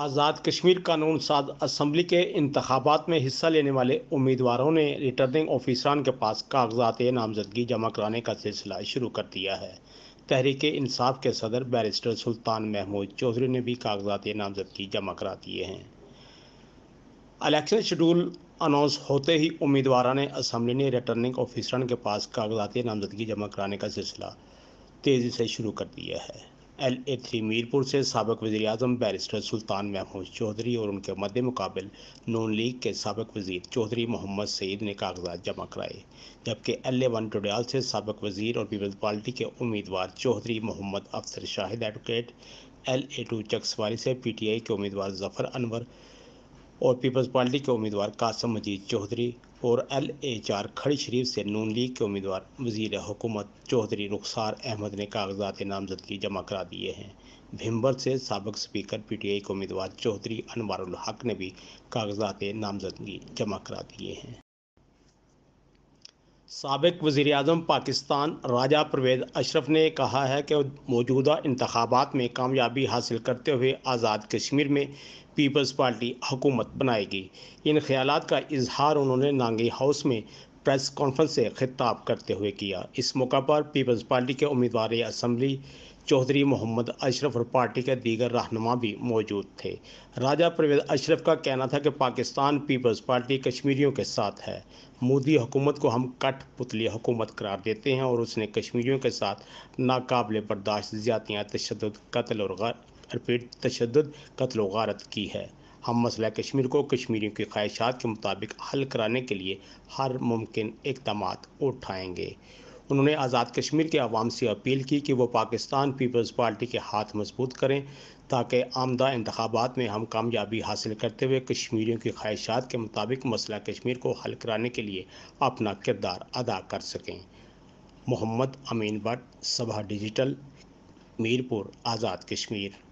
आज़ाद कश्मीर कानून साज असम्बली के इंतबात में हिस्सा लेने वाले उम्मीदवारों ने रिटर्निंग ऑफिसरान के पास कागजात नामजदगी जमा कराने का सिलसिला शुरू कर दिया है तहरीक इंसाफ के सदर बैरिस्टर सुल्तान महमूद चौधरी ने भी कागजात नामजदगी जमा करा दिए हैं इलेक्शन शेड्यूल अनाउंस होते ही उम्मीदवार ने असम्बली ने रिटर्निंग ऑफिसरान के पास कागजात नामजदगी जमा कराने का सिलसिला तेज़ी से शुरू कर दिया है एल ए थ्री मीरपुर से सबक वजी अजम बैरिस्टर सुल्तान महमूद चौधरी और उनके मद मुकाबल नून लीग के सबक वजीर चौधरी मोहम्मद सईद ने कागजात जमा कराए जबकि एल ए वन टोडयाल से सबक वजीर और पीपल्स पार्टी के उम्मीदवार Chaudhary Mohammad Afsar Shahid advocate L A two Chakswari से पी टी आई के उम्मीदवार जफर अनवर और पीपल्स पार्टी के उम्मीदवार कासम मजीद चौधरी और एल एच आर खड़ी शरीफ से नून लीग के उम्मीदवार वजीर हुकूमत चौधरी रुखसार अहमद ने कागजात नामजदगी जमा करा दिए हैं भिम्बर से सबक स्पीकर पी टी आई के उम्मीदवार चौधरी अनवारुल हक ने भी कागजात नामजदगी जमा करा दिए हैं सबक वज़ी अजम पाकिस्तान राजा परवेज़ अशरफ ने कहा है कि मौजूदा इंतबात में कामयाबी हासिल करते हुए आज़ाद कश्मीर में पीपल्स पार्टी हुकूमत बनाएगी इन ख्याल का इजहार उन्होंने नांगी हाउस में प्रेस कॉन्फ्रेंस से खिताब करते हुए किया इस मौका पर पीपल्स पार्टी के उम्मीदवार असम्बली चौधरी मोहम्मद अशरफ और पार्टी के दीगर रहनुमा भी मौजूद थे राजा परवेज अशरफ का कहना था कि पाकिस्तान पीपल्स पार्टी कश्मीरियों के साथ है मोदी हुकूमत को हम कठपुतली हुकूमत करार देते हैं और उसने कश्मीरियों के साथ नाकबले बर्दाश्त ज्यादतियाँ तशद कत्ल और रिपीट तशद कत्ल वारत की है हम मसला कश्मीर को कश्मीरियों की ख्वाहिशात के मुताबिक हल कराने के लिए हर मुमकिन इकदाम उठाएंगे उन्होंने आज़ाद कश्मीर के आवाम से अपील की कि वो पाकिस्तान पीपल्स पार्टी के हाथ मजबूत करें ताकि आमदा इंतबात में हम कामयाबी हासिल करते हुए कश्मीरियों की ख्वाहिशात के मुताबिक मसला कश्मीर को हल कराने के लिए अपना किरदार अदा कर सकें मोहम्मद अमीन भट्ट सभा डिजिटल मीरपुर आज़ाद कश्मीर